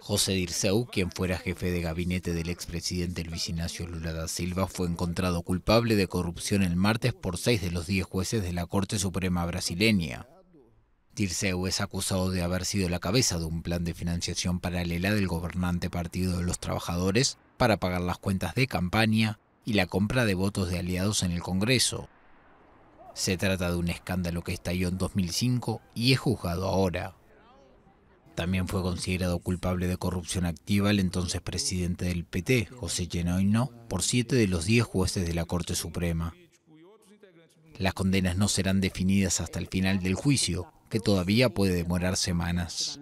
José Dirceu, quien fuera jefe de gabinete del expresidente Luis Ignacio Lula da Silva, fue encontrado culpable de corrupción el martes por seis de los diez jueces de la Corte Suprema brasileña. Dirceu es acusado de haber sido la cabeza de un plan de financiación paralela del gobernante Partido de los Trabajadores para pagar las cuentas de campaña y la compra de votos de aliados en el Congreso. Se trata de un escándalo que estalló en 2005 y es juzgado ahora. También fue considerado culpable de corrupción activa el entonces presidente del PT, José Genoino, por siete de los diez jueces de la Corte Suprema. Las condenas no serán definidas hasta el final del juicio, que todavía puede demorar semanas.